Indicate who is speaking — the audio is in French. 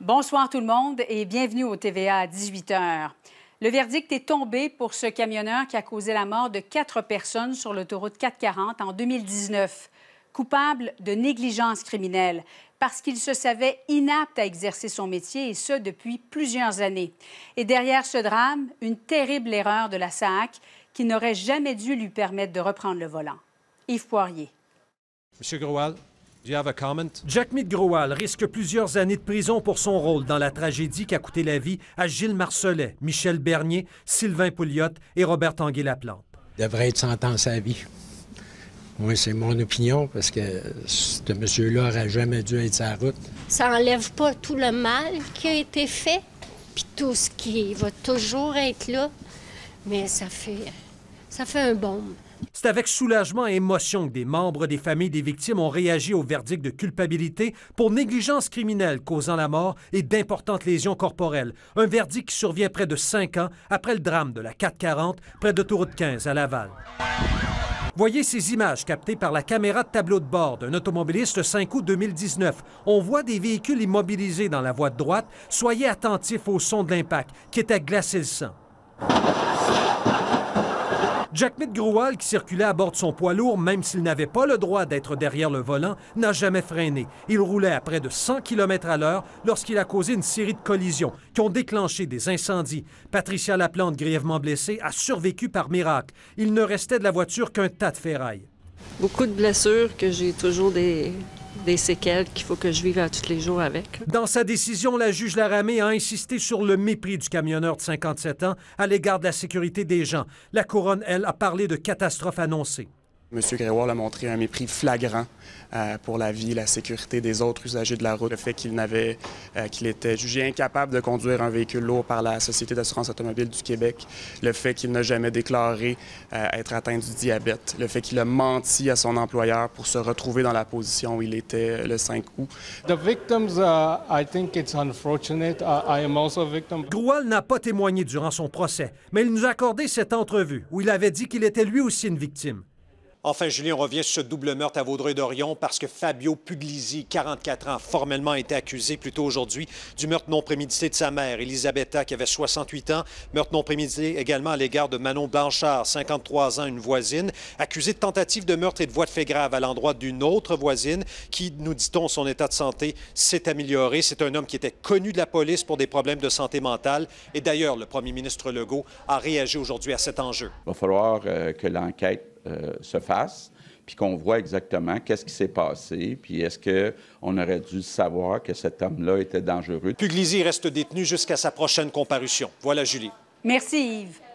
Speaker 1: Bonsoir tout le monde et bienvenue au TVA à 18h. Le verdict est tombé pour ce camionneur qui a causé la mort de quatre personnes sur l'autoroute 440 en 2019, coupable de négligence criminelle parce qu'il se savait inapte à exercer son métier, et ce depuis plusieurs années. Et derrière ce drame, une terrible erreur de la SAC qui n'aurait jamais dû lui permettre de reprendre le volant. Yves Poirier.
Speaker 2: Monsieur Groual, Do you Jack risque plusieurs années de prison pour son rôle dans la tragédie qui a coûté la vie à Gilles Marcellet, Michel Bernier, Sylvain Pouliot et Robert Tanguay-Laplante. Devrait être sentencé sa vie. Moi, c'est mon opinion, parce que ce monsieur-là n'aurait jamais dû être sa route.
Speaker 1: Ça enlève pas tout le mal qui a été fait, puis tout ce qui va toujours être là, mais ça fait, ça fait un bombe.
Speaker 2: C'est avec soulagement et émotion que des membres des familles des victimes ont réagi au verdict de culpabilité pour négligence criminelle causant la mort et d'importantes lésions corporelles. Un verdict qui survient près de cinq ans après le drame de la 440 près d'autoroute 15 à Laval. Voyez ces images captées par la caméra de tableau de bord d'un automobiliste 5 août 2019. On voit des véhicules immobilisés dans la voie de droite. Soyez attentifs au son de l'impact qui était glacé le sang. Jack Groual, qui circulait à bord de son poids lourd, même s'il n'avait pas le droit d'être derrière le volant, n'a jamais freiné. Il roulait à près de 100 km à l'heure lorsqu'il a causé une série de collisions qui ont déclenché des incendies. Patricia Laplante, grièvement blessée, a survécu par miracle. Il ne restait de la voiture qu'un tas de ferraille
Speaker 1: beaucoup de blessures que j'ai toujours des, des séquelles qu'il faut que je vive à tous les jours avec. Dans
Speaker 2: sa décision, la juge Laramé a insisté sur le mépris du camionneur de 57 ans à l'égard de la sécurité des gens. La couronne, elle, a parlé de catastrophe annoncée. M. Grégoire a montré un mépris flagrant euh, pour la vie et la sécurité des autres usagers de la route. Le fait qu'il n'avait, euh, qu'il était jugé incapable de conduire un véhicule lourd par la Société d'assurance automobile du Québec, le fait qu'il n'a jamais déclaré euh, être atteint du diabète, le fait qu'il a menti à son employeur pour se retrouver dans la position où il était le 5 août. The n'a pas témoigné durant son procès, mais il nous a accordé cette entrevue où il avait dit qu'il était lui aussi une victime. Enfin, Julien, on revient sur ce double meurtre à Vaudreuil-Dorion parce que Fabio Puglisi, 44 ans, formellement été accusé plus tôt aujourd'hui du meurtre non prémédité de sa mère, Elisabetta, qui avait 68 ans. Meurtre non prémédité également à l'égard de Manon Blanchard, 53 ans, une voisine, accusée de tentative de meurtre et de voie de fait grave à l'endroit d'une autre voisine qui, nous dit-on, son état de santé s'est amélioré. C'est un homme qui était connu de la police pour des problèmes de santé mentale. Et d'ailleurs, le premier ministre Legault a réagi aujourd'hui à cet enjeu. Il va falloir euh, que l'enquête euh, se fasse, puis qu'on voit exactement qu'est-ce qui s'est passé, puis est-ce qu'on aurait dû savoir que cet homme-là était dangereux. Puglisi reste détenu jusqu'à sa prochaine comparution. Voilà, Julie.
Speaker 1: Merci, Yves.